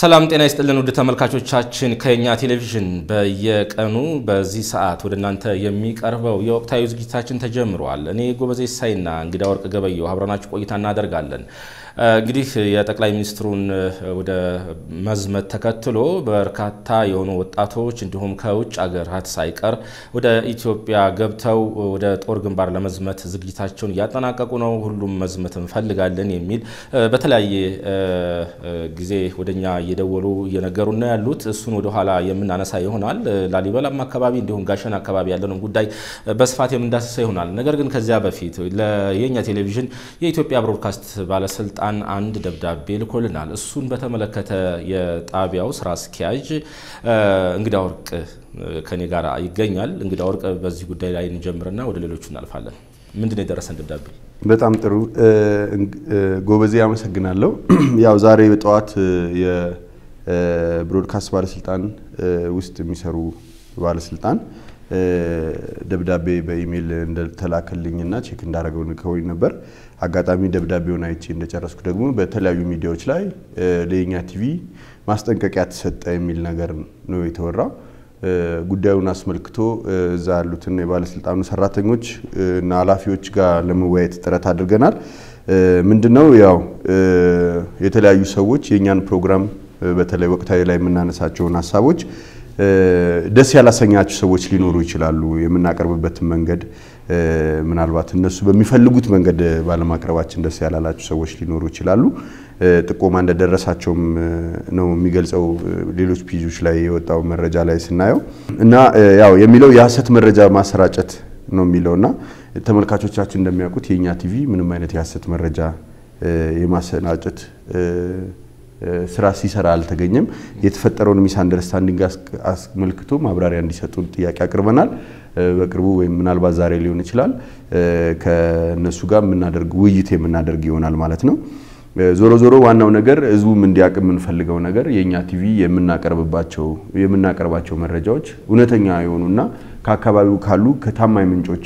ሰላም ጤና ይስጥልን ውድ ተመልካቾቻችን፣ ከኛ ቴሌቪዥን በየቀኑ በዚህ ሰዓት ወደ እናንተ የሚቀርበው የወቅታዊ ዝግጅታችን ተጀምሯል። እኔ ጎበዜ ሳይና እንግዳ ወርቅ ገበየው አብረናችሁ ቆይታ እናደርጋለን። እንግዲህ የጠቅላይ ሚኒስትሩን ወደ መዝመት ተከትሎ በርካታ የሆኑ ወጣቶች እንዲሁም ከውጭ ሀገራት ሳይቀር ወደ ኢትዮጵያ ገብተው ወደ ጦር ግንባር ለመዝመት ዝግጅታቸውን እያጠናቀቁ ነው። ሁሉም መዝመት እንፈልጋለን የሚል በተለያየ ጊዜ ወደኛ እየደወሉ እየነገሩ ነው ያሉት። እሱን ወደኋላ የምናነሳ ይሆናል። ላሊበላም አካባቢ እንዲሁም ጋሸን አካባቢ ያለንን ጉዳይ በስፋት የምንዳስሰ ይሆናል። ነገር ግን ከዚያ በፊት ለየኛ ቴሌቪዥን የኢትዮጵያ ብሮድካስት ባለስልጣን ባለስልጣን አንድ ደብዳቤ ልኮልናል። እሱን በተመለከተ የጣቢያው ስራ አስኪያጅ እንግዳ ወርቅ ከኔ ጋር ይገኛል። እንግዳ ወርቅ በዚህ ጉዳይ ላይ እንጀምርና ወደ ሌሎቹ እናልፋለን። ምንድን የደረሰን ደብዳቤ? በጣም ጥሩ ጎበዜ፣ አመሰግናለሁ። ያው ዛሬ በጠዋት የብሮድካስት ባለስልጣን ውስጥ የሚሰሩ ባለስልጣን ደብዳቤ በኢሜይል እንደተላከልኝና ቼክ እንዳደረገው ነበር። አጋጣሚ ደብዳቤውን አይቼ እንደጨረስኩ ደግሞ በተለያዩ ሚዲያዎች ላይ ለኛ ቲቪ ማስጠንቀቂያ ተሰጠ የሚል ነገር ነው የተወራው። ጉዳዩን አስመልክቶ እዛ ያሉትን የባለስልጣኑ ሰራተኞች እና ኃላፊዎች ጋር ለመወያየት ጥረት አድርገናል። ምንድነው ያው የተለያዩ ሰዎች የእኛን ፕሮግራም በተለይ ወቅታዊ ላይ የምናነሳቸውን ሀሳቦች ደስ ያላሰኛቸው ሰዎች ሊኖሩ ይችላሉ። የምናቀርብበትን መንገድ ምናልባት እነሱ በሚፈልጉት መንገድ ባለማቅረባችን ደስ ያላላቸው ሰዎች ሊኖሩ ይችላሉ። ጥቆማ እንደደረሳቸውም ነው የሚገልጸው ሌሎች ፔጆች ላይ የወጣው መረጃ ላይ ስናየው እና ያው የሚለው የሀሰት መረጃ ማሰራጨት ነው የሚለው እና ተመልካቾቻችን እንደሚያውቁት የእኛ ቲቪ ምንም አይነት የሀሰት መረጃ የማሰራጨት ስራ ሲሰራ አልተገኘም። የተፈጠረውን ሚስ አንደርስታንዲንግ አስመልክቶ ማብራሪያ እንዲሰጡን ጥያቄ አቅርበናል። በቅርቡ ወይም ምናልባት ዛሬ ሊሆን ይችላል ከነሱ ጋር የምናደርግ ውይይት የምናደርግ ይሆናል ማለት ነው። ዞሮ ዞሮ ዋናው ነገር ህዝቡም እንዲያውቅ የምንፈልገው ነገር የእኛ ቲቪ የምናቀርብባቸው የምናቀርባቸው መረጃዎች እውነተኛ የሆኑና ከአካባቢው ካሉ ከታማኝ ምንጮች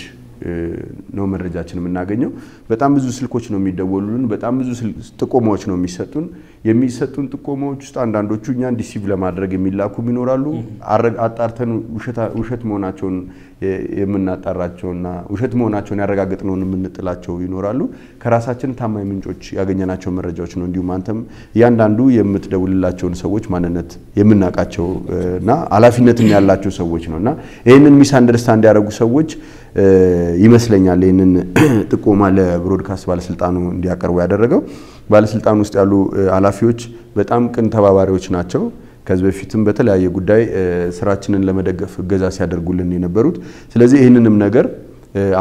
ነው መረጃችን የምናገኘው። በጣም ብዙ ስልኮች ነው የሚደወሉልን፣ በጣም ብዙ ጥቆማዎች ነው የሚሰጡን። የሚሰጡን ጥቆማዎች ውስጥ አንዳንዶቹ እኛን ዲሲቭ ለማድረግ የሚላኩም ይኖራሉ። አጣርተን ውሸት መሆናቸውን የምናጣራቸውና ውሸት መሆናቸውን ያረጋገጥነውን የምንጥላቸው ይኖራሉ። ከራሳችን ታማኝ ምንጮች ያገኘናቸው መረጃዎች ነው። እንዲሁም አንተም እያንዳንዱ የምትደውልላቸውን ሰዎች ማንነት የምናውቃቸው እና ኃላፊነትም ያላቸው ሰዎች ነው እና ይህንን ሚስ አንደርስታንድ ያደረጉ ሰዎች ይመስለኛል ይህንን ጥቆማ ለብሮድካስት ባለስልጣኑ እንዲያቀርቡ ያደረገው። ባለስልጣኑ ውስጥ ያሉ ኃላፊዎች በጣም ቅን ተባባሪዎች ናቸው። ከዚህ በፊትም በተለያየ ጉዳይ ስራችንን ለመደገፍ እገዛ ሲያደርጉልን የነበሩት። ስለዚህ ይህንንም ነገር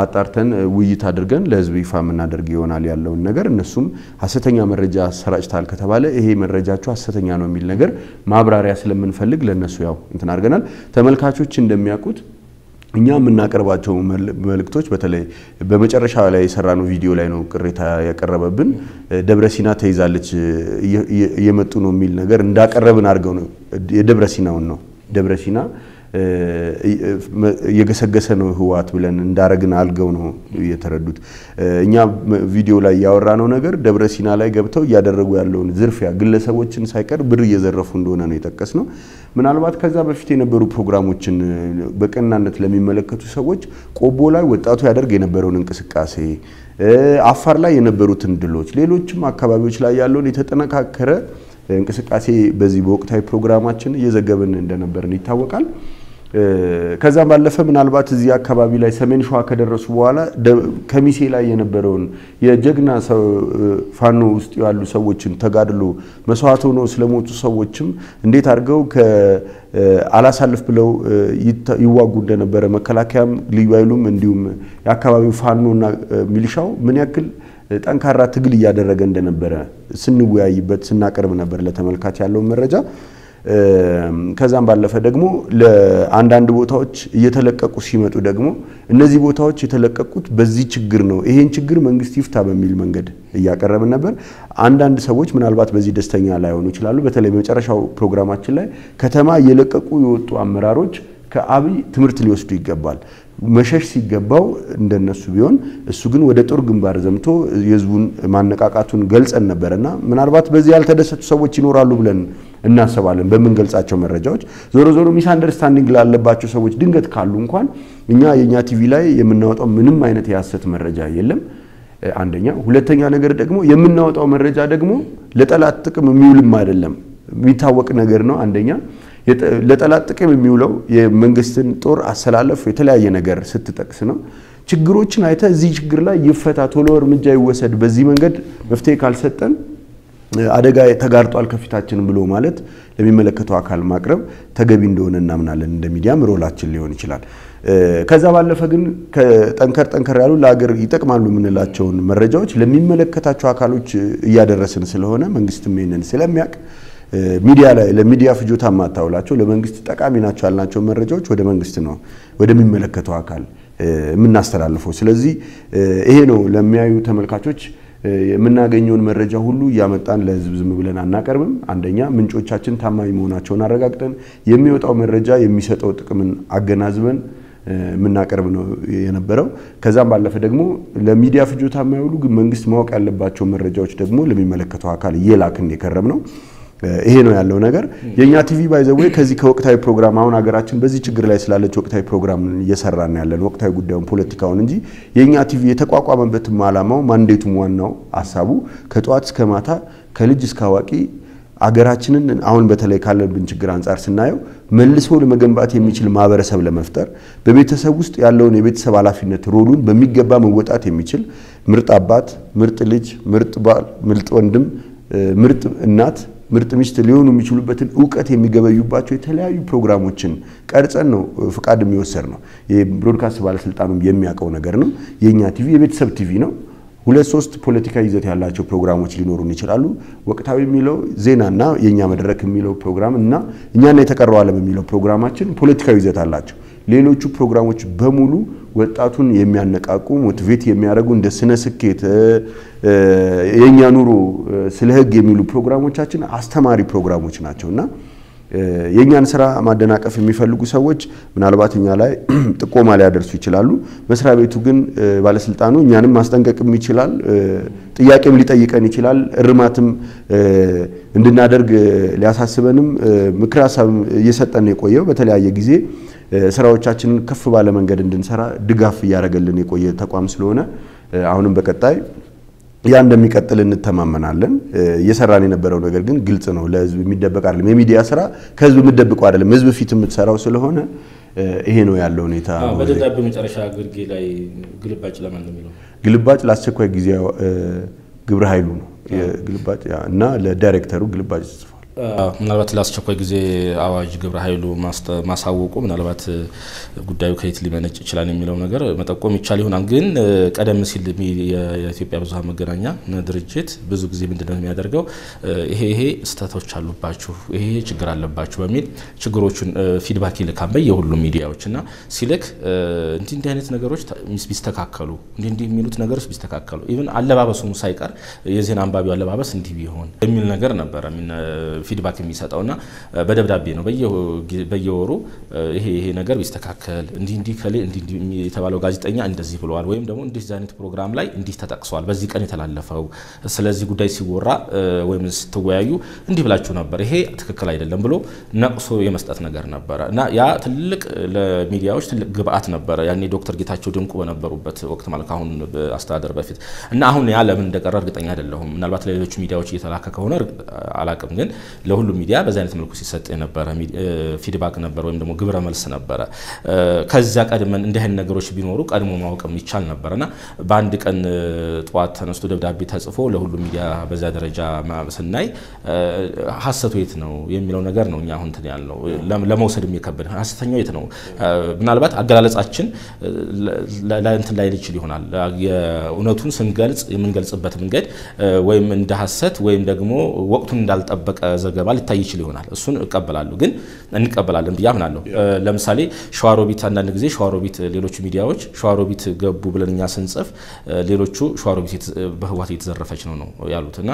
አጣርተን ውይይት አድርገን ለህዝብ ይፋ የምናደርግ ይሆናል ያለውን ነገር እነሱም ሀሰተኛ መረጃ ሰራጭታል ከተባለ ይሄ መረጃችሁ ሀሰተኛ ነው የሚል ነገር ማብራሪያ ስለምንፈልግ ለእነሱ ያው እንትን አድርገናል። ተመልካቾች እንደሚያውቁት እኛ የምናቀርባቸው መልእክቶች በተለይ በመጨረሻ ላይ የሰራነው ቪዲዮ ላይ ነው ቅሬታ ያቀረበብን። ደብረ ሲና ተይዛለች እየመጡ ነው የሚል ነገር እንዳቀረብን አድርገው ነው። የደብረ ሲናውን ነው ደብረ ሲና እየገሰገሰ ነው ህወሓት ብለን እንዳረግን አልገው ነው የተረዱት። እኛ ቪዲዮ ላይ ነው ነገር ደብረ ሲና ላይ ገብተው እያደረጉ ያለውን ዝርፊያ ግለሰቦችን ሳይቀር ብር እየዘረፉ እንደሆነ ነው የጠቀስ ነው። ምናልባት ከዛ በፊት የነበሩ ፕሮግራሞችን በቀናነት ለሚመለከቱ ሰዎች ቆቦ ላይ ወጣቱ ያደርግ የነበረውን እንቅስቃሴ አፋር ላይ የነበሩትን ድሎች፣ ሌሎችም አካባቢዎች ላይ ያለውን የተጠነካከረ እንቅስቃሴ በዚህ በወቅታዊ ፕሮግራማችን እየዘገብን እንደነበርን ይታወቃል። ከዛም ባለፈ ምናልባት እዚህ አካባቢ ላይ ሰሜን ሸዋ ከደረሱ በኋላ ከሚሴ ላይ የነበረውን የጀግና ፋኖ ውስጥ ያሉ ሰዎችን ተጋድሎ መስዋዕት ሆኖ ስለሞቱ ሰዎችም እንዴት አድርገው አላሳልፍ ብለው ይዋጉ እንደነበረ መከላከያም ልዩ ኃይሉም እንዲሁም የአካባቢው ፋኖና ሚሊሻው ምን ያክል ጠንካራ ትግል እያደረገ እንደነበረ ስንወያይበት ስናቀርብ ነበር ለተመልካች ያለውን መረጃ ከዛም ባለፈ ደግሞ ለአንዳንድ ቦታዎች እየተለቀቁ ሲመጡ ደግሞ እነዚህ ቦታዎች የተለቀቁት በዚህ ችግር ነው፣ ይሄን ችግር መንግስት ይፍታ በሚል መንገድ እያቀረብን ነበር። አንዳንድ ሰዎች ምናልባት በዚህ ደስተኛ ላይሆኑ ይችላሉ። በተለይ በመጨረሻው ፕሮግራማችን ላይ ከተማ እየለቀቁ የወጡ አመራሮች ከአብይ ትምህርት ሊወስዱ ይገባል። መሸሽ ሲገባው እንደነሱ ቢሆን እሱ ግን ወደ ጦር ግንባር ዘምቶ የህዝቡን ማነቃቃቱን ገልጸን ነበርና ምናልባት በዚህ ያልተደሰቱ ሰዎች ይኖራሉ ብለን እናስባለን በምንገልጻቸው መረጃዎች። ዞሮ ዞሮ ሚስ አንደርስታንዲንግ ላለባቸው ሰዎች ድንገት ካሉ እንኳን እኛ የእኛ ቲቪ ላይ የምናወጣው ምንም አይነት የሐሰት መረጃ የለም። አንደኛ። ሁለተኛ ነገር ደግሞ የምናወጣው መረጃ ደግሞ ለጠላት ጥቅም የሚውልም አይደለም፣ የሚታወቅ ነገር ነው። አንደኛ ለጠላት ጥቅም የሚውለው የመንግስትን ጦር አሰላለፍ የተለያየ ነገር ስትጠቅስ ነው። ችግሮችን አይተ እዚህ ችግር ላይ ይፈታ፣ ቶሎ እርምጃ ይወሰድ፣ በዚህ መንገድ መፍትሄ ካልሰጠን አደጋ ተጋርጧል ከፊታችን ብሎ ማለት ለሚመለከተው አካል ማቅረብ ተገቢ እንደሆነ እናምናለን። እንደ ሚዲያም ሮላችን ሊሆን ይችላል። ከዛ ባለፈ ግን ጠንከር ጠንከር ያሉ ለሀገር ይጠቅማሉ የምንላቸውን መረጃዎች ለሚመለከታቸው አካሎች እያደረስን ስለሆነ መንግስትም ይህንን ስለሚያውቅ ሚዲያ ላይ ለሚዲያ ፍጆታ የማታውላቸው ለመንግስት ጠቃሚ ናቸው ያልናቸው መረጃዎች ወደ መንግስት ነው ወደሚመለከተው አካል የምናስተላልፈው። ስለዚህ ይሄ ነው ለሚያዩ ተመልካቾች የምናገኘውን መረጃ ሁሉ እያመጣን ለህዝብ ዝም ብለን አናቀርብም። አንደኛ ምንጮቻችን ታማኝ መሆናቸውን አረጋግጠን የሚወጣው መረጃ የሚሰጠው ጥቅምን አገናዝበን የምናቀርብ ነው የነበረው። ከዛም ባለፈ ደግሞ ለሚዲያ ፍጆታ የማይውሉ ግን መንግስት ማወቅ ያለባቸው መረጃዎች ደግሞ ለሚመለከተው አካል እየላክን የከረም ነው። ይሄ ነው ያለው ነገር። የእኛ ቲቪ ወይ ከዚህ ከወቅታዊ ፕሮግራም አሁን ሀገራችን በዚህ ችግር ላይ ስላለች ወቅታዊ ፕሮግራም ነው ያለን ወቅታዊ ጉዳዩን ፖለቲካውን እንጂ የእኛ ቲቪ የተቋቋመበትም ዓላማው ማንዴቱም ዋናው ሀሳቡ ከጠዋት እስከ ማታ ከልጅ እስከ አዋቂ አገራችንን አሁን በተለይ ካለብን ችግር አንጻር ስናየው መልሶ ለመገንባት የሚችል ማህበረሰብ ለመፍጠር በቤተሰብ ውስጥ ያለውን የቤተሰብ ኃላፊነት ሮሉን በሚገባ መወጣት የሚችል ምርጥ አባት፣ ምርጥ ልጅ፣ ምርጥ ባል፣ ምርጥ ወንድም፣ ምርጥ እናት ምርጥ ሚስት ሊሆኑ የሚችሉበትን እውቀት የሚገበዩባቸው የተለያዩ ፕሮግራሞችን ቀርጸን ነው ፍቃድ የሚወሰድ ነው። የብሮድካስት ባለስልጣኑም የሚያውቀው ነገር ነው። የእኛ ቲቪ የቤተሰብ ቲቪ ነው። ሁለት ሶስት ፖለቲካ ይዘት ያላቸው ፕሮግራሞች ሊኖሩን ይችላሉ። ወቅታዊ የሚለው ዜናና የእኛ መድረክ የሚለው ፕሮግራም እና እኛና የተቀረው ዓለም የሚለው ፕሮግራማችን ፖለቲካዊ ይዘት አላቸው። ሌሎቹ ፕሮግራሞች በሙሉ ወጣቱን የሚያነቃቁ ሞቲቬት የሚያደርጉ እንደ ስነ ስኬት፣ የእኛ ኑሮ፣ ስለ ህግ የሚሉ ፕሮግራሞቻችን አስተማሪ ፕሮግራሞች ናቸው እና የእኛን ስራ ማደናቀፍ የሚፈልጉ ሰዎች ምናልባት እኛ ላይ ጥቆማ ሊያደርሱ ይችላሉ። መስሪያ ቤቱ ግን ባለስልጣኑ እኛንም ማስጠንቀቅም ይችላል፣ ጥያቄም ሊጠይቀን ይችላል፣ እርማትም እንድናደርግ ሊያሳስበንም ምክር ሀሳብ እየሰጠን የቆየው በተለያየ ጊዜ ስራዎቻችንን ከፍ ባለ መንገድ እንድንሰራ ድጋፍ እያደረገልን የቆየ ተቋም ስለሆነ አሁንም በቀጣይ ያ እንደሚቀጥል እንተማመናለን። እየሰራን የነበረው ነገር ግን ግልጽ ነው፣ ለህዝብ የሚደበቅ አይደለም። የሚዲያ ስራ ከህዝብ የምደብቀው አይደለም፣ ህዝብ ፊት የምትሰራው ስለሆነ ይሄ ነው ያለው ሁኔታ። በደብዳቤ መጨረሻ ግርጌ ላይ ግልባጭ ለማን ነው የሚለው? ግልባጭ ለአስቸኳይ ጊዜ ግብረ ኃይሉ ነው ግልባጭ እና ለዳይሬክተሩ ግልባጭ ምናልባት ለአስቸኳይ ጊዜ አዋጅ ግብረ ኃይሉ ማሳወቁ ምናልባት ጉዳዩ ከየት ሊመነጭ ይችላል የሚለው ነገር መጠቆም ይቻል ይሆናል። ግን ቀደም ሲል የኢትዮጵያ ብዙኃን መገናኛ ድርጅት ብዙ ጊዜ ምንድነው የሚያደርገው ይሄ ይሄ ስህተቶች አሉባችሁ፣ ይሄ ችግር አለባችሁ በሚል ችግሮቹን ፊድባክ ይልካን በየሁሉም ሚዲያዎች እና ሲልክ እንዲህ እንዲህ አይነት ነገሮች ቢስተካከሉ፣ እንዲህ እንዲህ የሚሉት ነገሮች ቢስተካከሉ፣ ኢቭን አለባበሱም ሳይቀር የዜና አንባቢው አለባበስ እንዲህ ቢሆን የሚል ነገር ነበረ ፊድባክ የሚሰጠው እና በደብዳቤ ነው በየወሩ ይሄ ይሄ ነገር ቢስተካከል እንዲህ እንዲህ ከሌ እንዲህ የተባለው ጋዜጠኛ እንደዚህ ብለዋል፣ ወይም ደግሞ እንዲህ አይነት ፕሮግራም ላይ እንዲህ ተጠቅሷል፣ በዚህ ቀን የተላለፈው ስለዚህ ጉዳይ ሲወራ ወይም ስትወያዩ እንዲህ ብላችሁ ነበር፣ ይሄ ትክክል አይደለም ብሎ ነቅሶ የመስጠት ነገር ነበረ እና ያ ትልቅ ለሚዲያዎች ትልቅ ግብአት ነበረ። ያኔ ዶክተር ጌታቸው ድንቁ በነበሩበት ወቅት ማለት ከአሁን አስተዳደር በፊት እና አሁን ያ ለምን እንደቀረ እርግጠኛ አይደለሁም። ምናልባት ለሌሎች ሚዲያዎች እየተላከ ከሆነ አላቅም ግን ለሁሉም ሚዲያ በዚ አይነት መልኩ ሲሰጥ የነበረ ፊድባክ ነበር፣ ወይም ደግሞ ግብረ መልስ ነበረ። ከዚያ ቀድመን እንዲህ አይነት ነገሮች ቢኖሩ ቀድሞ ማወቅ ይቻል ነበርና በአንድ ቀን ጠዋት ተነስቶ ደብዳቤ ተጽፎ ለሁሉም ሚዲያ በዛ ደረጃ ስናይ ሀሰቱ የት ነው የሚለው ነገር ነው። እኛ አሁን ያለው ለመውሰድ የሚከብድ ሀሰተኛው የት ነው። ምናልባት አገላለጻችን ለእንትን ላይ ሊችል ይሆናል። የእውነቱን ስንገልጽ የምንገልጽበት መንገድ ወይም እንደ ሀሰት ወይም ደግሞ ወቅቱን እንዳልጠበቀ ዘገባ ሊታይ ይችል ይሆናል። እሱን እቀበላለሁ ግን እንቀበላለን ብዬ አምናለሁ። ለምሳሌ ሸዋሮቢት አንዳንድ ጊዜ ሸዋሮቢት ሌሎቹ ሚዲያዎች ሸዋሮቢት ገቡ ብለን እኛ ስንጽፍ ሌሎቹ ሸዋሮቢት በህወሓት እየተዘረፈች ነው ነው ያሉት እና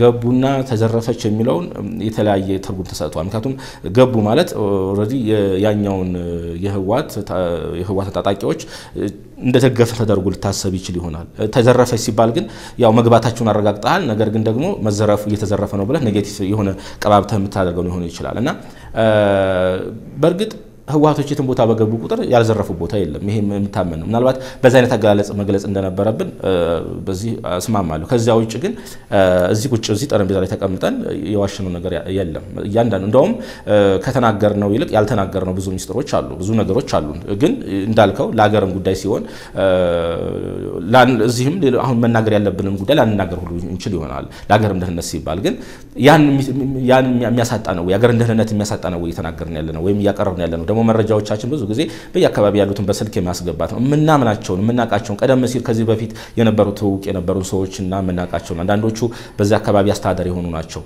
ገቡና ተዘረፈች የሚለውን የተለያየ ትርጉም ተሰጥቷል። ምክንያቱም ገቡ ማለት ኦልሬዲ ያኛውን የህወሓት ታጣቂዎች እንደተገፈ ተደርጎ ሊታሰብ ይችል ይሆናል። ተዘረፈች ሲባል ግን ያው መግባታችሁን አረጋግጠሃል፣ ነገር ግን ደግሞ መዘረፉ እየተዘረፈ ነው ብለህ ኔጌቲቭ የሆነ ቀባብተ የምታደርገው ሊሆን ይችላል እና በእርግጥ ህወሀቶች የትን ቦታ በገቡ ቁጥር ያልዘረፉ ቦታ የለም። ይሄ የምታመን ነው። ምናልባት በዚ አይነት አገላለጽ መግለጽ እንደነበረብን በዚህ እስማማለሁ። ከዚያ ውጭ ግን እዚህ ቁጭ እዚህ ጠረጴዛ ላይ ተቀምጠን የዋሸነው ነገር የለም። እያንዳንዱ እንደውም ከተናገር ነው ይልቅ ያልተናገር ነው ብዙ ሚስጥሮች አሉ፣ ብዙ ነገሮች አሉ። ግን እንዳልከው ለሀገርም ጉዳይ ሲሆን እዚህም አሁን መናገር ያለብንም ጉዳይ ላንናገር ሁሉ እንችል ይሆናል። ለሀገርም ደህንነት ሲባል ግን ያን የሚያሳጣ ነው ወይ ሀገርን ደህንነት የሚያሳጣ ነው ወይ የተናገርን ያለ ነው ወይም እያቀረብን ያለ ነው ደግሞ መረጃዎቻችን ብዙ ጊዜ በየአካባቢ ያሉትን በስልክ የሚያስገባት ነው። የምናምናቸውን የምናውቃቸውን ቀደም ሲል ከዚህ በፊት የነበሩ ትውውቅ የነበሩ ሰዎችና የምናውቃቸውን አንዳንዶቹ በዚህ አካባቢ አስተዳደር የሆኑ ናቸው።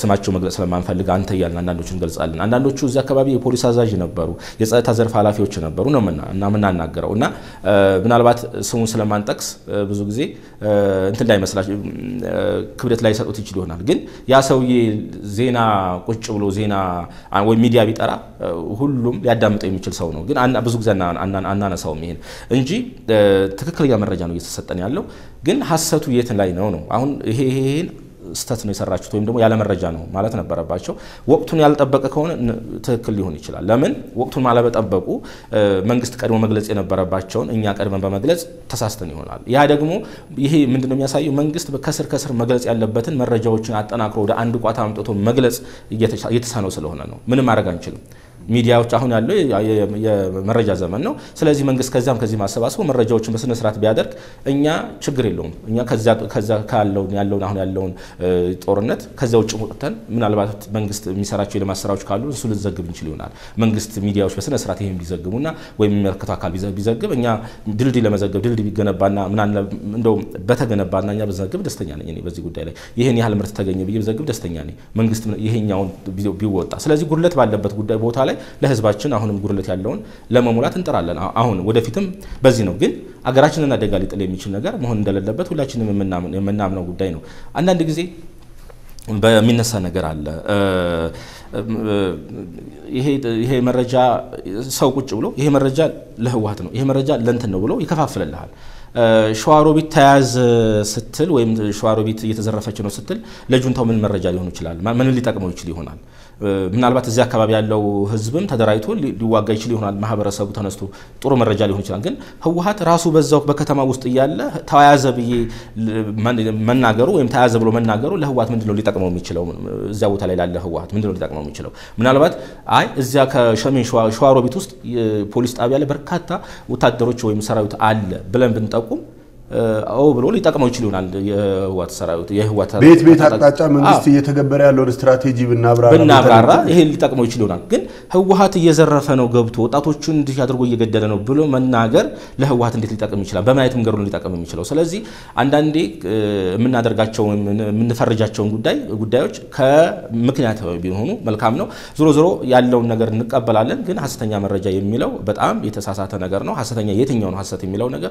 ስማቸው መግለጽ ስለማንፈልግ አንተ እያልን አንዳንዶቹ እንገልጻለን። አንዳንዶቹ እዚህ አካባቢ የፖሊስ አዛዥ ነበሩ፣ የጸጥታ ዘርፍ ኃላፊዎች ነበሩ ነው እና ምናናገረው እና ምናልባት ስሙን ስለማንጠቅስ ብዙ ጊዜ እንትን ላይ ክብደት ላይ ሰጡት ይችል ይሆናል። ግን ያ ሰውዬ ዜና ቁጭ ብሎ ዜና ወይም ሚዲያ ቢጠራ ሁሉም ሊያዳምጠው የሚችል ሰው ነው። ግን ብዙ ጊዜ አናነሳውም ይሄን እንጂ ትክክለኛ መረጃ ነው እየተሰጠን ያለው። ግን ሀሰቱ የት ላይ ነው ነው አሁን ይሄ ይሄን ስተት ነው የሰራችሁት ወይም ደግሞ ያለመረጃ ነው ማለት ነበረባቸው። ወቅቱን ያልጠበቀ ከሆነ ትክክል ሊሆን ይችላል። ለምን ወቅቱን አለመጠበቁ መንግስት ቀድሞ መግለጽ የነበረባቸውን እኛ ቀድመን በመግለጽ ተሳስተን ይሆናል። ያ ደግሞ ይሄ ምንድነው የሚያሳየው? መንግስት ከስር ከስር መግለጽ ያለበትን መረጃዎችን አጠናክሮ ወደ አንድ ቋት አምጥቶ መግለጽ እየተሳነው ስለሆነ ነው። ምንም ማድረግ አንችልም። ሚዲያዎች አሁን ያለው የመረጃ ዘመን ነው። ስለዚህ መንግስት ከዚያም ከዚህ ማሰባሰቡ መረጃዎችን በስነ ስርዓት ቢያደርግ እኛ ችግር የለውም። እኛ ከዛ ካለውን ያለውን አሁን ያለውን ጦርነት ከዛ ውጭ ወጥተን ምናልባት መንግስት የሚሰራቸው የልማት ስራዎች ካሉ እሱ ልንዘግብ እንችል ይሆናል። መንግስት ሚዲያዎች በስነ ስርዓት ይህን ቢዘግቡና ወይም የሚመለከተው አካል ቢዘግብ እኛ ድልድይ ለመዘገብ ድልድይ ቢገነባና እንደው በተገነባና እኛ ብዘግብ ደስተኛ ነኝ። በዚህ ጉዳይ ላይ ይህን ያህል ምርት ተገኘ ብዬ ብዘግብ ደስተኛ ነኝ። መንግስት ይሄኛውን ቢወጣ ስለዚህ ጉድለት ባለበት ጉዳይ ቦታ ላይ ላይ ለህዝባችን አሁንም ጉድለት ያለውን ለመሙላት እንጥራለን አሁን ወደፊትም በዚህ ነው። ግን አገራችንን አደጋ ሊጥል የሚችል ነገር መሆን እንደሌለበት ሁላችንም የምናምነው ጉዳይ ነው። አንዳንድ ጊዜ በሚነሳ ነገር አለ። ይሄ መረጃ ሰው ቁጭ ብሎ ይሄ መረጃ ለህወሀት ነው፣ ይሄ መረጃ ለእንትን ነው ብሎ ይከፋፍልልሃል። ሸዋሮቢት ተያዝ ስትል ወይም ሸዋሮቢት እየተዘረፈች ነው ስትል ለጁንታው ምን መረጃ ሊሆን ይችላል? ምን ሊጠቅመው ይችል ይሆናል? ምናልባት እዚህ አካባቢ ያለው ህዝብም ተደራጅቶ ሊዋጋ ይችል ይሆናል። ማህበረሰቡ ተነስቶ ጥሩ መረጃ ሊሆን ይችላል። ግን ህወሀት ራሱ በዛው በከተማ ውስጥ እያለ ተያዘ ብዬ መናገሩ ወይም ተያዘ ብሎ መናገሩ ለህወሀት ምንድነው ሊጠቅመው የሚችለው? እዚያ ቦታ ላይ ላለ ህወሀት ምንድነው ሊጠቅመው የሚችለው? ምናልባት አይ እዚያ ከሰሜን ሸዋሮቢት ውስጥ ፖሊስ ጣቢያ ላይ በርካታ ወታደሮች ወይም ሰራዊት አለ ብለን ብንጠቁም አዎ ብሎ ሊጠቅመው ይችል ይሆናል። የህዋት ሰራዊት የህዋት ቤት ቤት አቅጣጫ መንግስት እየተገበረ ያለውን ስትራቴጂ ብናብራራ ብናብራራ ይሄ ሊጠቅመው ይችል ይሆናል። ግን ህወሀት እየዘረፈ ነው ገብቶ ወጣቶቹን እንዲህ አድርጎ እየገደለ ነው ብሎ መናገር ለህወሀት እንዴት ሊጠቅም ይችላል? በማየት መንገዱ ሊጠቅም የሚችለው። ስለዚህ አንዳንዴ የምናደርጋቸው የምንፈርጃቸውን ጉዳይ ጉዳዮች ከምክንያታዊ ቢሆኑ መልካም ነው። ዞሮ ዞሮ ያለውን ነገር እንቀበላለን። ግን ሀሰተኛ መረጃ የሚለው በጣም የተሳሳተ ነገር ነው። ሀሰተኛ የትኛው ነው ሀሰት የሚለው ነገር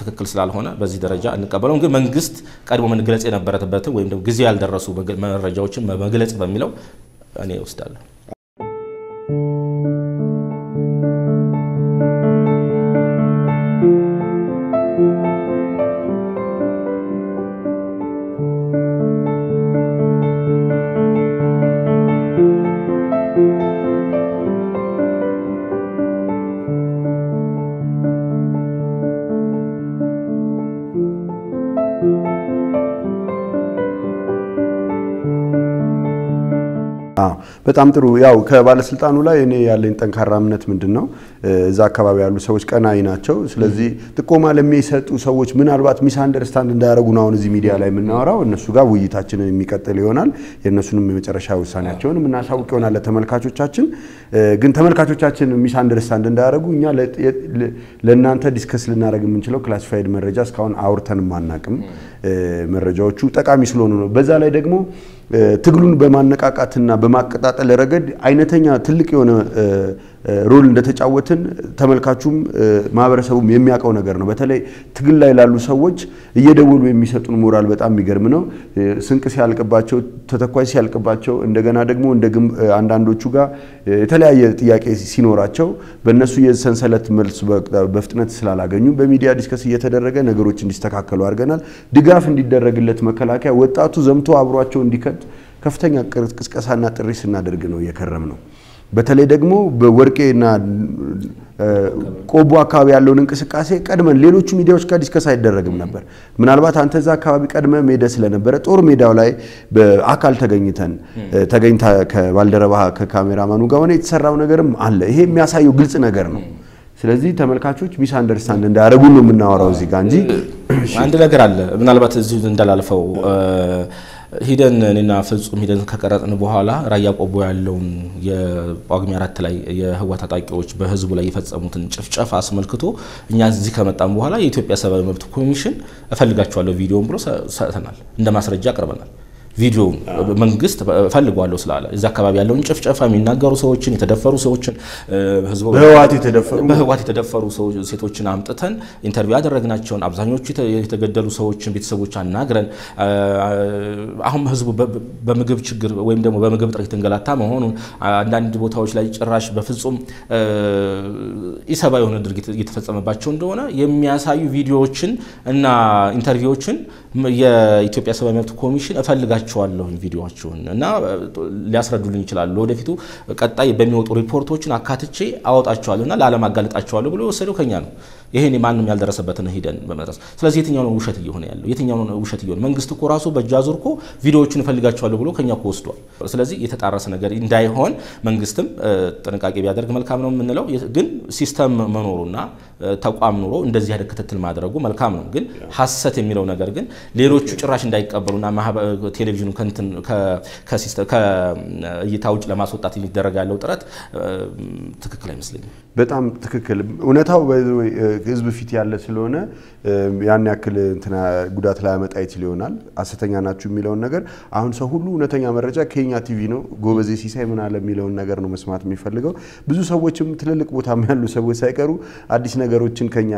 ትክክል ትክክል ስላልሆነ በዚህ ደረጃ እንቀበለውም። ግን መንግስት ቀድሞ መግለጽ የነበረበትን ወይም ጊዜ ያልደረሱ መረጃዎችን መግለጽ በሚለው እኔ እወስዳለሁ። በጣም ጥሩ። ያው ከባለስልጣኑ ላይ እኔ ያለኝ ጠንካራ እምነት ምንድን ነው፣ እዛ አካባቢ ያሉ ሰዎች ቀናይ ናቸው። ስለዚህ ጥቆማ ለሚሰጡ ሰዎች ምናልባት ሚስ አንደርስታንድ እንዳያደረጉ ነው አሁን እዚህ ሚዲያ ላይ የምናወራው። እነሱ ጋር ውይይታችንን የሚቀጥል ይሆናል። የእነሱንም የመጨረሻ ውሳኔያቸውን የምናሳውቅ ይሆናል ለተመልካቾቻችን። ግን ተመልካቾቻችን ሚስ አንደርስታንድ እንዳያደረጉ እኛ ለእናንተ ዲስከስ ልናደረግ የምንችለው ክላሲፋይድ መረጃ እስካሁን አውርተን ማናቅም መረጃዎቹ ጠቃሚ ስለሆኑ ነው። በዛ ላይ ደግሞ ትግሉን በማነቃቃትና በማቀጣጠል ረገድ አይነተኛ ትልቅ የሆነ ሮል እንደተጫወትን ተመልካቹም ማህበረሰቡም የሚያውቀው ነገር ነው። በተለይ ትግል ላይ ላሉ ሰዎች እየደወሉ የሚሰጡን ሞራል በጣም የሚገርም ነው። ስንቅ ሲያልቅባቸው፣ ተተኳሽ ሲያልቅባቸው፣ እንደገና ደግሞ እንደ አንዳንዶቹ ጋር የተለያየ ጥያቄ ሲኖራቸው በእነሱ የሰንሰለት መልስ በፍጥነት ስላላገኙ በሚዲያ ዲስከስ እየተደረገ ነገሮች እንዲስተካከሉ አድርገናል። ድጋፍ እንዲደረግለት መከላከያ ወጣቱ ዘምቶ አብሯቸው እንዲከት ከፍተኛ ቅስቀሳና ጥሪ ስናደርግ ነው የከረም ነው። በተለይ ደግሞ በወርቄና ቆቦ አካባቢ ያለውን እንቅስቃሴ ቀድመን ሌሎቹ ሚዲያዎች ጋር ዲስከስ አይደረግም ነበር። ምናልባት አንተ እዛ አካባቢ ቀድመ ሜደ ስለነበረ ጦር ሜዳው ላይ በአካል ተገኝተን ተገኝታ ከባልደረባ ከካሜራማኑ ጋር ሆነ የተሰራው ነገርም አለ። ይሄ የሚያሳየው ግልጽ ነገር ነው። ስለዚህ ተመልካቾች ሚስ አንደርስታንድ እንዳያደርጉ ነው የምናወራው እዚህ ጋር እንጂ አንድ ነገር አለ ምናልባት እዚሁ እንዳላልፈው ሂደን እኔና ፍጹም ሂደን ከቀረጽን በኋላ ራያ ቆቦ ያለውን የጳጉሜ አራት ላይ የህዋ ታጣቂዎች በህዝቡ ላይ የፈጸሙትን ጭፍጨፍ አስመልክቶ እኛ እዚህ ከመጣም በኋላ የኢትዮጵያ ሰብአዊ መብት ኮሚሽን እፈልጋቸዋለሁ ቪዲዮን ብሎ ሰጥተናል፣ እንደ ማስረጃ አቅርበናል። ቪዲዮ መንግስት ፈልጓለሁ ስላለ እዚ አካባቢ ያለውን ጭፍጨፋ የሚናገሩ ሰዎችን የተደፈሩ ሰዎችን በህወሓት የተደፈሩ ሴቶችን አምጥተን ኢንተርቪው ያደረግናቸውን አብዛኞቹ የተገደሉ ሰዎችን ቤተሰቦች አናግረን አሁን ህዝቡ በምግብ ችግር ወይም ደግሞ በምግብ እጥረት የተንገላታ መሆኑን አንዳንድ ቦታዎች ላይ ጭራሽ በፍጹም ኢሰባ የሆነ ድርጊት እየተፈጸመባቸው እንደሆነ የሚያሳዩ ቪዲዮዎችን እና ኢንተርቪዎችን የኢትዮጵያ ሰብአዊ መብት ኮሚሽን እፈልጋቸው አያቸዋለሁኝ ቪዲዮዎቹን እና ሊያስረዱልኝ ይችላሉ። ወደፊቱ ቀጣይ በሚወጡ ሪፖርቶችን አካትቼ አወጣቸዋለሁ እና ለዓለም አጋልጣቸዋለሁ ብሎ የወሰደው ከኛ ነው። ይሄን ማንም ያልደረሰበትን ሂደን በመድረስ ስለዚህ የትኛው ነው ውሸት እየሆነ ያለው? የትኛው ነው ውሸት እየሆነ መንግስት እኮ ራሱ በእጁ አዙር እኮ ቪዲዮዎቹን እፈልጋቸዋለሁ ብሎ ከኛ እኮ ወስዷል። ስለዚህ የተጣረሰ ነገር እንዳይሆን መንግስትም ጥንቃቄ ቢያደርግ መልካም ነው የምንለው። ግን ሲስተም መኖሩና ተቋም ኑሮ እንደዚህ አይነት ክትትል ማድረጉ መልካም ነው። ግን ሀሰት የሚለው ነገር ግን ሌሎቹ ጭራሽ እንዳይቀበሉና ቴሌቪዥኑ ከእይታ ውጭ ለማስወጣት የሚደረግ ያለው ጥረት ትክክል አይመስለኝም። በጣም ትክክል። እውነታው ህዝብ ፊት ያለ ስለሆነ ያን ያክል ጉዳት ላያመጣ ይችል ይሆናል። ሀሰተኛ ናችሁ የሚለውን ነገር አሁን ሰው ሁሉ እውነተኛ መረጃ ከኛ ቲቪ ነው፣ ጎበዜ ሲሳይ ምን አለ የሚለውን ነገር ነው መስማት የሚፈልገው። ብዙ ሰዎችም ትልልቅ ቦታም ያሉ ሰዎች ሳይቀሩ አዲስ ነገሮችን ከኛ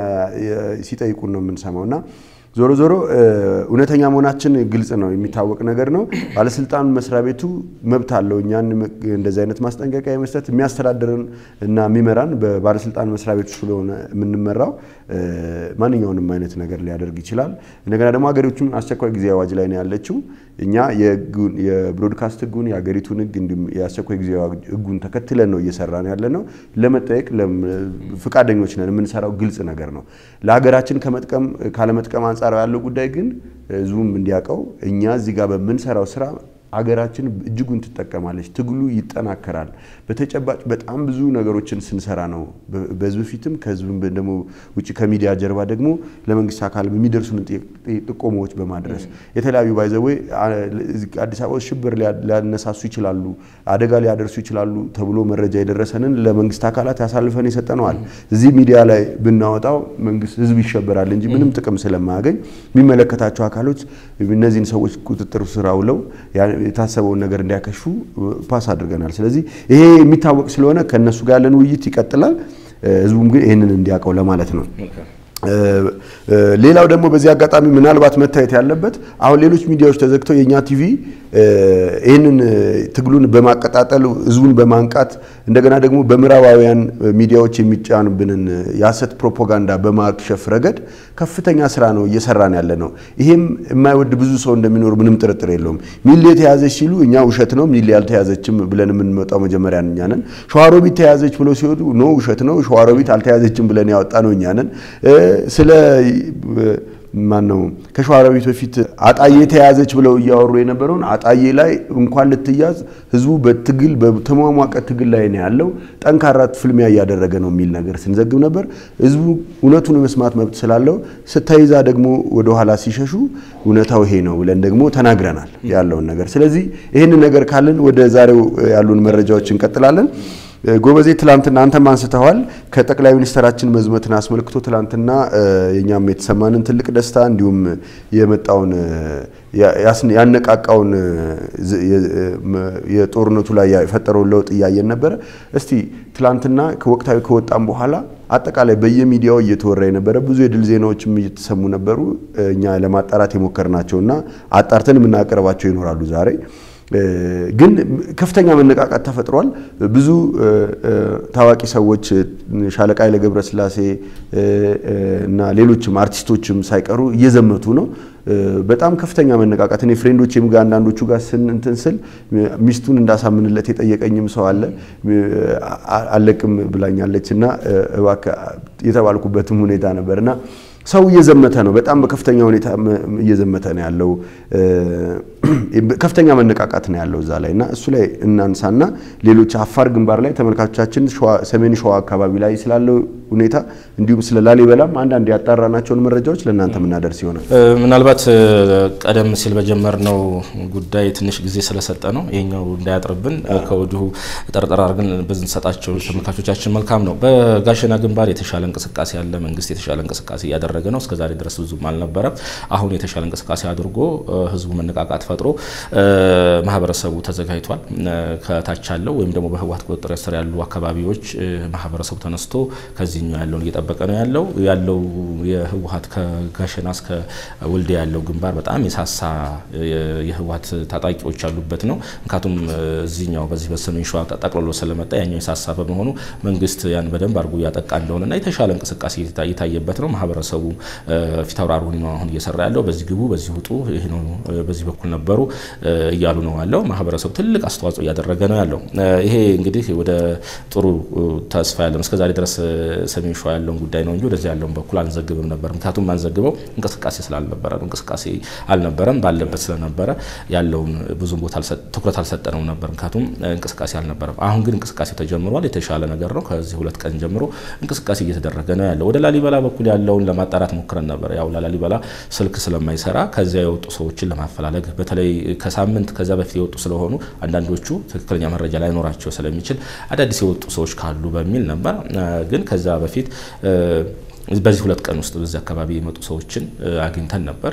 ሲጠይቁን ነው የምንሰማው እና ዞሮ ዞሮ እውነተኛ መሆናችን ግልጽ ነው፣ የሚታወቅ ነገር ነው። ባለስልጣን መስሪያ ቤቱ መብት አለው እኛን እንደዚህ አይነት ማስጠንቀቂያ የመስጠት የሚያስተዳድርን እና የሚመራን በባለስልጣን መስሪያ ቤቱ ስለሆነ የምንመራው ማንኛውንም አይነት ነገር ሊያደርግ ይችላል። እንደገና ደግሞ ሀገሪቱም አስቸኳይ ጊዜ አዋጅ ላይ ነው ያለችው። እኛ የብሮድካስት ህጉን የሀገሪቱን ህግ እንዲሁም የአስቸኳይ ጊዜ ህጉን ተከትለን ነው እየሰራን ያለ ነው። ለመጠየቅ ፍቃደኞች ነን። የምንሰራው ግልጽ ነገር ነው። ለሀገራችን ከመጥቀም ካለመጥቀም አንጻር ያለው ጉዳይ ግን ህዝቡም እንዲያውቀው እኛ እዚህ ጋር በምንሰራው ስራ አገራችን እጅጉን ትጠቀማለች። ትግሉ ይጠናከራል። በተጨባጭ በጣም ብዙ ነገሮችን ስንሰራ ነው በህዝብ ፊትም ከህዝብም ደግሞ ውጭ ከሚዲያ ጀርባ ደግሞ ለመንግስት አካል የሚደርሱን ጥቆማዎች በማድረስ የተለያዩ ባይዘወይ አዲስ አበባ ሽብር ሊያነሳሱ ይችላሉ፣ አደጋ ሊያደርሱ ይችላሉ ተብሎ መረጃ የደረሰንን ለመንግስት አካላት ያሳልፈን የሰጠነዋል። እዚህ ሚዲያ ላይ ብናወጣው መንግስት ህዝብ ይሸበራል እንጂ ምንም ጥቅም ስለማያገኝ የሚመለከታቸው አካሎች እነዚህን ሰዎች ቁጥጥር ስር አውለው የታሰበውን ነገር እንዲያከሹ ፓስ አድርገናል። ስለዚህ ይሄ የሚታወቅ ስለሆነ ከእነሱ ጋር ያለን ውይይት ይቀጥላል። ህዝቡም ግን ይህንን እንዲያውቀው ለማለት ነው። ሌላው ደግሞ በዚህ አጋጣሚ ምናልባት መታየት ያለበት አሁን ሌሎች ሚዲያዎች ተዘግተው የእኛ ቲቪ ይህንን ትግሉን በማቀጣጠል ህዝቡን በማንቃት እንደገና ደግሞ በምዕራባውያን ሚዲያዎች የሚጫንብንን የሐሰት ፕሮፓጋንዳ በማክሸፍ ረገድ ከፍተኛ ስራ ነው እየሰራን ያለ ነው። ይሄም የማይወድ ብዙ ሰው እንደሚኖር ምንም ጥርጥር የለውም። ሚሌ የተያዘች ሲሉ እኛ ውሸት ነው ሚሌ አልተያዘችም ብለን የምንመጣው መጀመሪያ እኛ ነን። ሸዋሮቢት ተያዘች ብለው ሲወዱ ኖ ውሸት ነው ሸዋሮቢት አልተያዘችም ብለን ያወጣ ነው እኛ ነን። ስለ ነው ከሸዋሮቢት በፊት አጣዬ ተያዘች ብለው እያወሩ የነበረውን አጣዬ ላይ እንኳን ልትያዝ ህዝቡ በትግል በተሟሟቀ ትግል ላይ ነው ያለው፣ ጠንካራ ፍልሚያ እያደረገ ነው የሚል ነገር ስንዘግብ ነበር። ህዝቡ እውነቱን የመስማት መብት ስላለው ስታይዛ ደግሞ ወደኋላ ሲሸሹ እውነታው ይሄ ነው ብለን ደግሞ ተናግረናል ያለውን ነገር። ስለዚህ ይህንን ነገር ካለን ወደ ዛሬው ያሉን መረጃዎች እንቀጥላለን። ጎበዜ ትላንትና አንተም አንስተዋል ከጠቅላይ ሚኒስትራችን መዝመትን አስመልክቶ ትላንትና የኛም የተሰማንን ትልቅ ደስታ እንዲሁም የመጣውን ያነቃቃውን የጦርነቱ ላይ የፈጠረውን ለውጥ እያየን ነበረ። እስቲ ትላንትና ወቅታዊ ከወጣም በኋላ አጠቃላይ በየሚዲያው እየተወራ የነበረ ብዙ የድል ዜናዎችም እየተሰሙ ነበሩ። እኛ ለማጣራት የሞከርናቸውና አጣርተን የምናቀርባቸው ይኖራሉ ዛሬ ግን ከፍተኛ መነቃቃት ተፈጥሯል። ብዙ ታዋቂ ሰዎች ሻለቃ ኃይለ ገብረስላሴ እና ሌሎችም አርቲስቶችም ሳይቀሩ እየዘመቱ ነው። በጣም ከፍተኛ መነቃቃት እኔ ፍሬንዶቼም ጋር አንዳንዶቹ ጋር እንትን ስል ሚስቱን እንዳሳምንለት የጠየቀኝም ሰው አለ። አለቅም ብላኛለች እና እባክህ የተባልኩበትም ሁኔታ ነበር እና ሰው እየዘመተ ነው። በጣም በከፍተኛ ሁኔታ እየዘመተ ነው ያለው። ከፍተኛ መነቃቃት ነው ያለው እዛ ላይ እና እሱ ላይ እናንሳና ሌሎች አፋር ግንባር ላይ ተመልካቾቻችን ሰሜን ሸዋ አካባቢ ላይ ስላለው ሁኔታ እንዲሁም ስለ ላሊበላም አንዳንድ ያጣራናቸውን መረጃዎች ለእናንተ ምናደርስ ይሆናል። ምናልባት ቀደም ሲል በጀመርነው ጉዳይ ትንሽ ጊዜ ስለሰጠ ነው ይሄኛው እንዳያጥርብን ከወዲሁ ጠርጠር አድርገን ብንሰጣቸው ተመልካቾቻችን መልካም ነው። በጋሸና ግንባር የተሻለ እንቅስቃሴ ያለ መንግስት የተሻለ እንቅስቃሴ እያደረገ እያደረገ ነው። እስከዛሬ ድረስ ብዙም አልነበረም። አሁን የተሻለ እንቅስቃሴ አድርጎ ህዝቡ መነቃቃት ፈጥሮ ማህበረሰቡ ተዘጋጅቷል። ከታች ያለው ወይም ደግሞ በህወሓት ቁጥጥር ስር ያሉ አካባቢዎች ማህበረሰቡ ተነስቶ ከዚህኛው ያለውን እየጠበቀ ነው ያለው ያለው የህወሓት ከጋሸና እስከ ወልዲያ ያለው ግንባር በጣም የሳሳ የህወሓት ታጣቂዎች ያሉበት ነው። ምክንያቱም እዚህኛው በዚህ በሰሜን ሸዋ ጠቅልሎ ስለመጣ ያኛው የሳሳ በመሆኑ መንግስት ያን በደንብ አድርጎ እያጠቃ እና የተሻለ እንቅስቃሴ እየታየበት ነው። ማህበረሰቡ የቤተሰቡ ፊት ሆኖ አሁን እየሰራ ያለው በዚህ ግቡ፣ በዚህ ውጡ፣ ይህ ነው፣ በዚህ በኩል ነበሩ እያሉ ነው ያለው። ማህበረሰቡ ትልቅ አስተዋጽኦ እያደረገ ነው ያለው። ይሄ እንግዲህ ወደ ጥሩ ተስፋ ያለም እስከዛሬ ድረስ ሰሜን ሸዋ ያለውን ጉዳይ ነው እንጂ ወደዚህ ያለውን በኩል አንዘግብም ነበር። ምክንያቱም አንዘግበው እንቅስቃሴ ስላልነበረ ነው። እንቅስቃሴ አልነበረም ባለበት ስለነበረ ያለውን ብዙም ቦታ ትኩረት አልሰጠነውም ነበር። ምክንያቱም እንቅስቃሴ አልነበረም። አሁን ግን እንቅስቃሴ ተጀምሯል። የተሻለ ነገር ነው። ከዚህ ሁለት ቀን ጀምሮ እንቅስቃሴ እየተደረገ ነው ያለው። ወደ ላሊበላ በኩል ያለውን ለማጣ ለማጣራት ሞክረን ነበር። ያው ላላሊበላ ስልክ ስለማይሰራ ከዚያ የወጡ ሰዎችን ለማፈላለግ በተለይ ከሳምንት ከዛ በፊት የወጡ ስለሆኑ አንዳንዶቹ ትክክለኛ መረጃ ላይኖራቸው ስለሚችል አዳዲስ የወጡ ሰዎች ካሉ በሚል ነበር። ግን ከዛ በፊት በዚህ ሁለት ቀን ውስጥ በዚህ አካባቢ የመጡ ሰዎችን አግኝተን ነበር።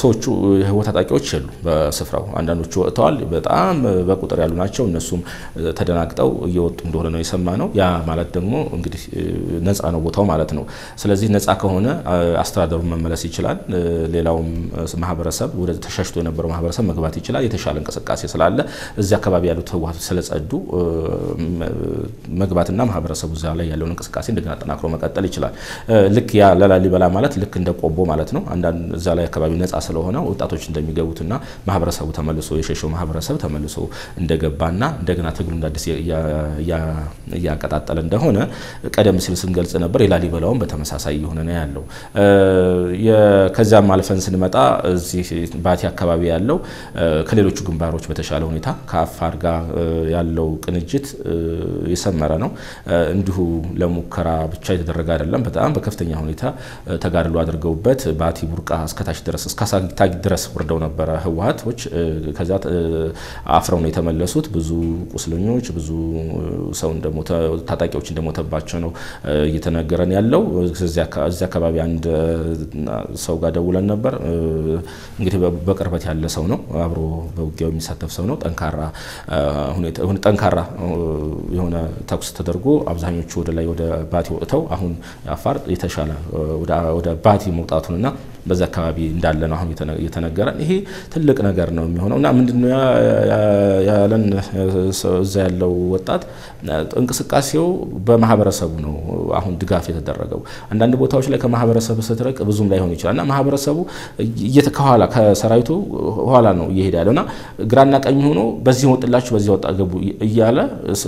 ሰዎቹ የህወሓት ታጣቂዎች የሉ በስፍራው አንዳንዶቹ ወጥተዋል። በጣም በቁጥር ያሉ ናቸው። እነሱም ተደናግጠው እየወጡ እንደሆነ ነው የሰማ ነው። ያ ማለት ደግሞ እንግዲህ ነጻ ነው ቦታው ማለት ነው። ስለዚህ ነፃ ከሆነ አስተዳደሩን መመለስ ይችላል። ሌላውም ማህበረሰብ ወደ ተሻሽቶ የነበረው ማህበረሰብ መግባት ይችላል። የተሻለ እንቅስቃሴ ስላለ እዚህ አካባቢ ያሉት ህወሓቶች ስለጸዱ መግባትና ማህበረሰቡ እዚያ ላይ ያለውን እንቅስቃሴ እንደገና አጠናክሮ መቀጠል ሊቀላቀል ይችላል። ልክ ያ ለላሊበላ ማለት ልክ እንደ ቆቦ ማለት ነው። አንዳንድ እዛ ላይ አካባቢ ነጻ ስለሆነ ወጣቶች እንደሚገቡትና ማህበረሰቡ ተመልሶ የሸሸው ማህበረሰብ ተመልሶ እንደገባና እንደገና ትግሉ እንዳዲስ እያቀጣጠለ እንደሆነ ቀደም ሲል ስንገልጽ ነበር። የላሊበላውን በተመሳሳይ እየሆነ ነው ያለው። ከዚያም አልፈን ስንመጣ እዚህ ባቲ አካባቢ ያለው ከሌሎቹ ግንባሮች በተሻለ ሁኔታ ከአፋር ጋር ያለው ቅንጅት የሰመረ ነው። እንዲሁ ለሙከራ ብቻ የተደረገ አይደለም። በጣም በከፍተኛ ሁኔታ ተጋድሎ አድርገውበት ባቲ ቡርቃ እስከታች ድረስ እስከ ድረስ ወርደው ነበረ ህወሀቶች። ከዛ አፍረው ነው የተመለሱት። ብዙ ቁስለኞች፣ ብዙ ሰው ታጣቂዎች እንደሞተባቸው ነው እየተነገረን ያለው። እዚያ አካባቢ አንድ ሰው ጋር ደውለን ነበር። እንግዲህ በቅርበት ያለ ሰው ነው፣ አብሮ በውጊያው የሚሳተፍ ሰው ነው። ጠንካራ ጠንካራ የሆነ ተኩስ ተደርጎ አብዛኞቹ ወደ ላይ ወደ ባቲ ወጥተው አሁን አፋር የተሻለ ወደ ባቲ መውጣቱንና በዛ አካባቢ እንዳለ ነው አሁን እየተነገረን። ይሄ ትልቅ ነገር ነው የሚሆነው እና ምንድነው ያለን እዛ ያለው ወጣት እንቅስቃሴው በማህበረሰቡ ነው አሁን ድጋፍ የተደረገው። አንዳንድ ቦታዎች ላይ ከማህበረሰብ ስትርቅ ብዙም ላይሆን ይችላል እና ማህበረሰቡ ከኋላ ከሰራዊቱ ኋላ ነው እየሄደ ያለው እና ግራና ቀኝ ሆኖ በዚህ ወጥላችሁ በዚህ ወጣ ገቡ እያለ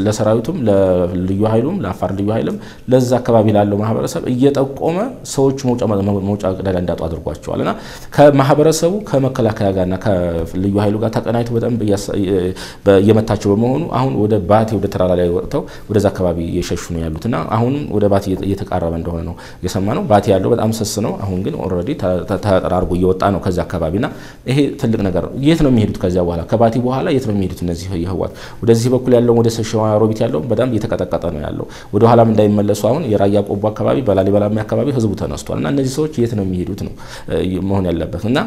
ለሰራዊቱም፣ ለልዩ ኃይሉም፣ ለአፋር ልዩ ኃይልም ለዛ አካባቢ ላለው ማህበረሰብ እየጠቆመ ሰዎቹ መውጫ ቀዳዳ እንዳጡ አድርጓቸዋል እና ከማህበረሰቡ ከመከላከያ ጋርና ከልዩ ኃይሉ ጋር ተቀናይቶ በጣም እየመታቸው በመሆኑ አሁን ወደ ባቴ ወደ ተራራ ላይ ወጥተው ወደዛ አካባቢ እየሸሹ ነው ያሉት እና አሁን ወደ ባቴ እየተቃረበ እንደሆነ ነው የሰማ ነው። ባቴ ያለው በጣም ሰስ ነው። አሁን ግን ኦልሬዲ ተጠራርጎ እየወጣ ነው ከዚ አካባቢ እና ይሄ ትልቅ ነገር ነው። የት ነው የሚሄዱት? ከዚያ በኋላ ከባቴ በኋላ የት ነው የሚሄዱት? እነዚህ የህዋት ወደዚህ በኩል ያለው ወደ ሸዋ ሮቢት ያለው በጣም እየተቀጠቀጠ ነው ያለው ወደኋላም እንዳይመለሱ አሁን የራያ ቆቦ አካባቢ በላሊበላ አካባቢ ህዝቡ ተነስቷል እና እነዚህ ሰዎች የት ነው የሚሄዱት ነው መሆን ያለበት እና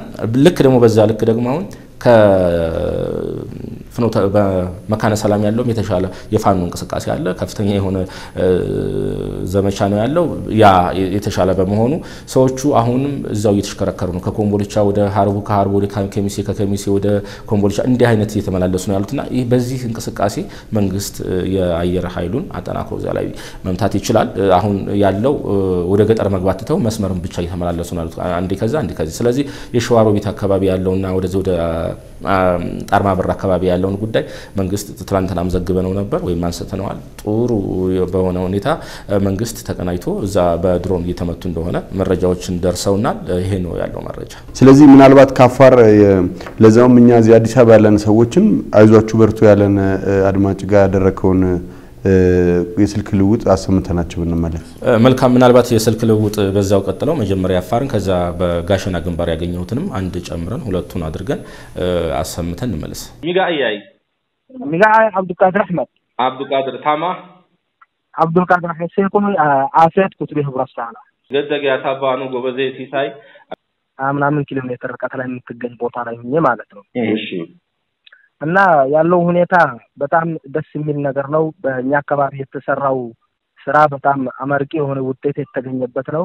ልክ ደግሞ በዛ ልክ ደግሞ አሁን ከፍኖተ በመካነ ሰላም ያለውም የተሻለ የፋኖ እንቅስቃሴ አለ። ከፍተኛ የሆነ ዘመቻ ነው ያለው። ያ የተሻለ በመሆኑ ሰዎቹ አሁንም እዛው እየተሽከረከሩ ነው። ከኮምቦልቻ ወደ ሀርቡ፣ ከሀርቡ ወደ ከሚሴ፣ ከከሚሴ ወደ ኮምቦልቻ እንዲህ አይነት እየተመላለሱ ነው ያሉትና ይህ በዚህ እንቅስቃሴ መንግስት የአየር ኃይሉን አጠናክሮ እዚያ ላይ መምታት ይችላል። አሁን ያለው ወደ ገጠር መግባት ትተው መስመርን ብቻ እየተመላለሱ ነው ያሉት አንዴ ከዛ አንዴ ከዚህ። ስለዚህ የሸዋሮቢት አካባቢ ያለውና ወደዚህ ወደ ጣርማ በር አካባቢ ያለውን ጉዳይ መንግስት ትላንትናም ዘግበነው ነበር ወይም አንስተነዋል። ጥሩ በሆነ ሁኔታ መንግስት ተቀናጅቶ እዛ በድሮን እየተመቱ እንደሆነ መረጃዎችን ደርሰውናል። ይሄ ነው ያለው መረጃ። ስለዚህ ምናልባት ካፋር ለዛውም እኛ እዚህ አዲስ አበባ ያለን ሰዎችም አይዟችሁ በርቱ ያለን አድማጭ ጋር ያደረከውን የስልክ ልውውጥ አሰምተናቸው ብንመለስ መልካም። ምናልባት የስልክ ልውውጥ በዛው ቀጥለው መጀመሪያ አፋርን ከዛ በጋሸና ግንባር ያገኘሁትንም አንድ ጨምረን ሁለቱን አድርገን አሰምተን እንመለስ። ሚጋ ሚጋእያይ ሚጋይ አብዱልቃድር አሕመድ አብዱልቃድር ታማ አብዱልቃድር አሕመድ ሴኩኑ አሴት ቁጥሪ ህብረት ሰላ ገደገያ ታባኑ ጎበዜ ሲሳይ ምናምን ኪሎ ሜትር ርቀት ላይ የምትገኝ ቦታ ላይ ማለት ነው። እሺ እና ያለው ሁኔታ በጣም ደስ የሚል ነገር ነው። በእኛ አካባቢ የተሰራው ስራ በጣም አመርቂ የሆነ ውጤት የተገኘበት ነው።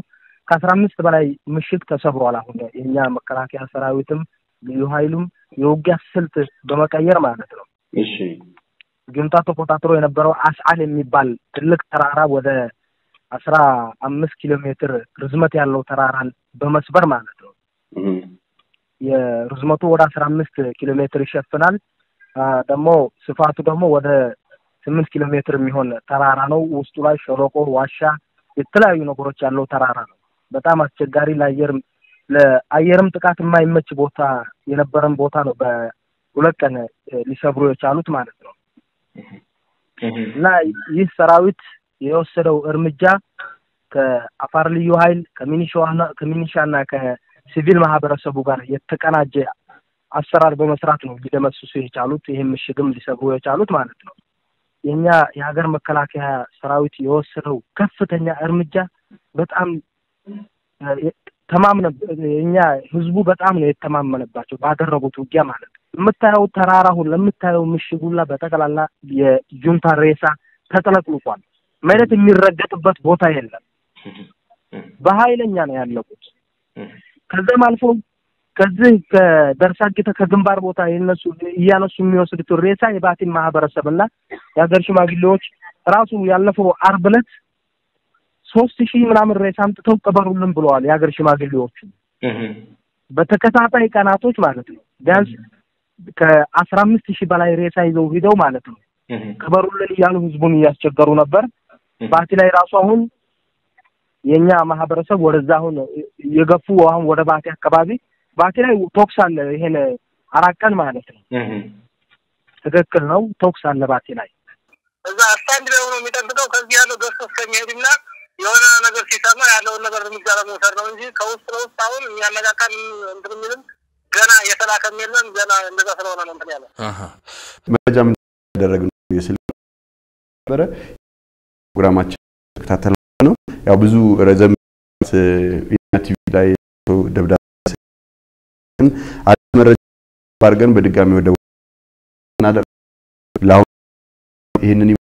ከአስራ አምስት በላይ ምሽግ ተሰብሯል። አሁን የእኛ መከላከያ ሰራዊትም ልዩ ኃይሉም የውጊያ ስልት በመቀየር ማለት ነው። እሺ ጁንታ ተቆጣጥሮ የነበረው አስአል የሚባል ትልቅ ተራራ ወደ አስራ አምስት ኪሎ ሜትር ርዝመት ያለው ተራራን በመስበር ማለት ነው። የርዝመቱ ወደ አስራ አምስት ኪሎ ሜትር ይሸፍናል። ደግሞ ስፋቱ ደግሞ ወደ ስምንት ኪሎ ሜትር የሚሆን ተራራ ነው። ውስጡ ላይ ሸለቆ፣ ዋሻ፣ የተለያዩ ነገሮች ያለው ተራራ ነው። በጣም አስቸጋሪ ለአየር ለአየርም ጥቃት የማይመች ቦታ የነበረን ቦታ ነው። በሁለት ቀን ሊሰብሩ የቻሉት ማለት ነው። እና ይህ ሰራዊት የወሰደው እርምጃ ከአፋር ልዩ ኃይል ከሚኒሻና ከሲቪል ማህበረሰቡ ጋር የተቀናጀ አሰራር በመስራት ነው ሊደመስሱ የቻሉት ይህም ምሽግም ሊሰብሩ የቻሉት ማለት ነው። የኛ የሀገር መከላከያ ሰራዊት የወሰደው ከፍተኛ እርምጃ በጣም ተማምነ የኛ ህዝቡ በጣም ነው የተማመነባቸው ባደረጉት ውጊያ ማለት ነው። የምታየው ተራራ ሁላ የምታየው ምሽግ ሁላ በጠቅላላ የጁንታ ሬሳ ተጥለቅልቋል። ማለት የሚረገጥበት ቦታ የለም። በኃይለኛ ነው ያለቁት። ከዛም አልፎ ከዚህ ከደርሳጌተ ከግንባር ቦታ የነሱ እያነሱ የሚወስዱት ሬሳ የባቲን ማህበረሰብ እና የሀገር ሽማግሌዎች ራሱ ያለፈው አርብ ዕለት ሶስት ሺህ ምናምን ሬሳ አምጥተው ቅበሩልን ብለዋል። የሀገር ሽማግሌዎቹ በተከታታይ ቀናቶች ማለት ነው። ቢያንስ ከአስራ አምስት ሺህ በላይ ሬሳ ይዘው ሂደው ማለት ነው ቅበሩልን እያሉ ህዝቡን እያስቸገሩ ነበር። ባቲ ላይ ራሱ አሁን የእኛ ማህበረሰብ ወደዛ አሁን የገፉ አሁን ወደ ባቲ አካባቢ ባቲ ላይ ቶክስ አለ። ይሄን አራት ቀን ማለት ነው። ትክክል ነው። ቶክስ አለ ባቲ ላይ እዛ ስታንድ ላይ ሆኖ የሚጠብቀው ከዚህ ያለው ገርሶ እስከሚሄድና የሆነ ነገር ሲሰማ ያለውን ነገር እርምጃ ለመውሰድ ነው እንጂ ከውስጥ ለውስጥ አሁን የሚያነቃቃን እንትን የሚልም ገና የተላከም የለም። ገና እንደዛ ስለሆነ ነው እንትን ያለ መረጃ ምን ያደረግነው የስል ነበረ ፕሮግራማችን ተከታተል ነው ያው ብዙ ረዘም ቲቪ ላይ ደብዳ ግን አዲስ መረጃ አድርገን በድጋሚ ወደ ለአሁን ይህንን